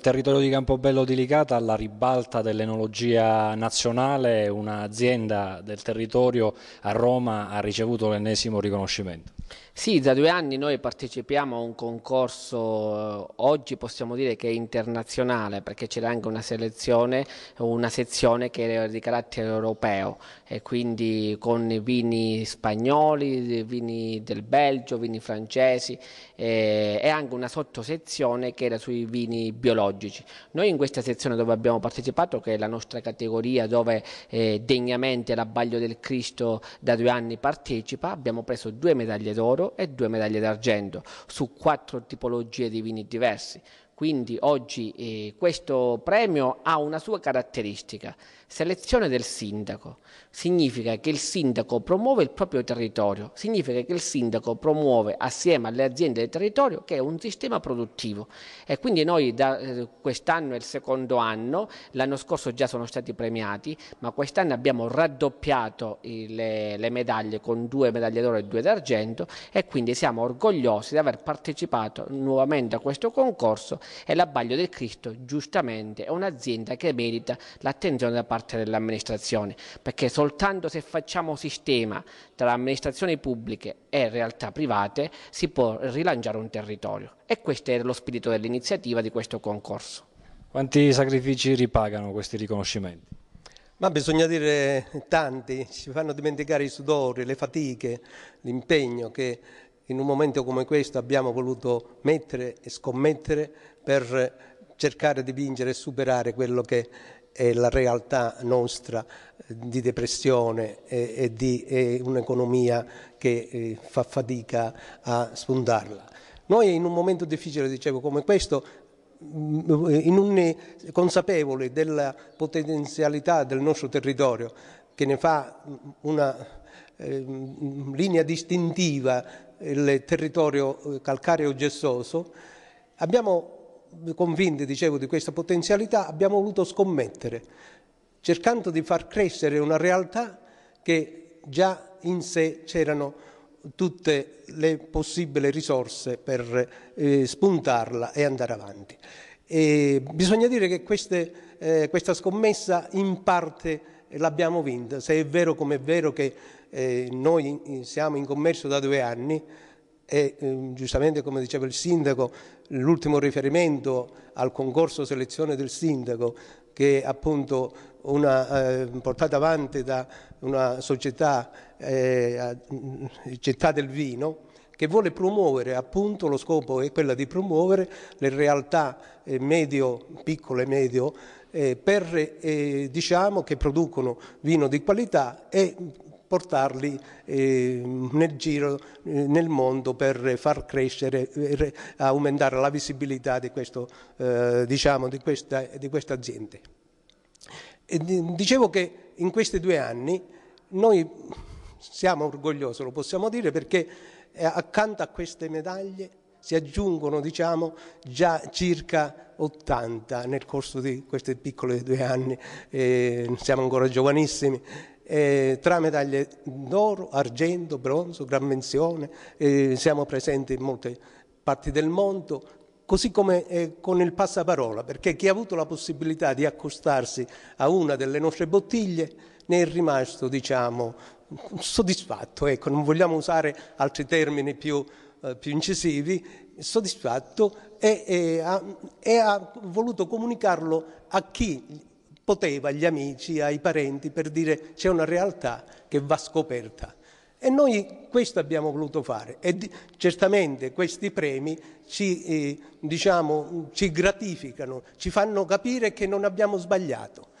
Il territorio di Campobello di Licata alla ribalta dell'enologia nazionale, un'azienda del territorio a Roma ha ricevuto l'ennesimo riconoscimento. Sì, da due anni noi partecipiamo a un concorso, eh, oggi possiamo dire che è internazionale perché c'era anche una selezione, una sezione che era di carattere europeo e quindi con vini spagnoli, vini del Belgio, vini francesi eh, e anche una sottosezione che era sui vini biologici logici. Noi in questa sezione dove abbiamo partecipato, che è la nostra categoria dove eh, degnamente l'abbaglio del Cristo da due anni partecipa, abbiamo preso due medaglie d'oro e due medaglie d'argento su quattro tipologie di vini diversi. Quindi oggi eh, questo premio ha una sua caratteristica, selezione del sindaco. Significa che il sindaco promuove il proprio territorio, significa che il sindaco promuove assieme alle aziende del territorio che è un sistema produttivo. E quindi noi da eh, quest'anno è il secondo anno, l'anno scorso già sono stati premiati, ma quest'anno abbiamo raddoppiato il, le medaglie con due medaglie d'oro e due d'argento e quindi siamo orgogliosi di aver partecipato nuovamente a questo concorso e l'abbaglio del Cristo giustamente è un'azienda che merita l'attenzione da parte dell'amministrazione, perché soltanto se facciamo sistema tra amministrazioni pubbliche e realtà private si può rilanciare un territorio e questo è lo spirito dell'iniziativa di questo concorso. Quanti sacrifici ripagano questi riconoscimenti? Ma bisogna dire tanti, ci fanno dimenticare i sudori, le fatiche, l'impegno che in un momento come questo abbiamo voluto mettere e scommettere per cercare di vincere e superare quello che è la realtà nostra eh, di depressione e, e di un'economia che eh, fa fatica a spuntarla. Noi in un momento difficile, dicevo, come questo mm, in un eh, consapevole della potenzialità del nostro territorio che ne fa una eh, linea distintiva il territorio eh, calcareo gessoso, abbiamo eh, convinti dicevo, di questa potenzialità, abbiamo voluto scommettere, cercando di far crescere una realtà che già in sé c'erano tutte le possibili risorse per eh, spuntarla e andare avanti. E bisogna dire che queste, eh, questa scommessa in parte e l'abbiamo vinta. Se è vero come è vero che eh, noi siamo in commercio da due anni e eh, giustamente come diceva il sindaco l'ultimo riferimento al concorso selezione del sindaco che è appunto una, eh, portata avanti da una società eh, città del vino che vuole promuovere, appunto lo scopo è quello di promuovere le realtà eh, medio, piccole e medio eh, per, eh, diciamo, che producono vino di qualità e portarli eh, nel giro, eh, nel mondo per far crescere, per aumentare la visibilità di, questo, eh, diciamo, di, questa, di questa azienda. E, dicevo che in questi due anni noi siamo orgogliosi, lo possiamo dire, perché eh, accanto a queste medaglie si aggiungono diciamo, già circa 80 nel corso di questi piccoli due anni, eh, siamo ancora giovanissimi, eh, tra medaglie d'oro, argento, bronzo, gran menzione, eh, siamo presenti in molte parti del mondo, così come eh, con il passaparola, perché chi ha avuto la possibilità di accostarsi a una delle nostre bottiglie ne è rimasto diciamo, soddisfatto, ecco, non vogliamo usare altri termini più, eh, più incisivi, soddisfatto e, e, ha, e ha voluto comunicarlo a chi poteva, agli amici, ai parenti, per dire c'è una realtà che va scoperta. E noi questo abbiamo voluto fare e di, certamente questi premi ci, eh, diciamo, ci gratificano, ci fanno capire che non abbiamo sbagliato.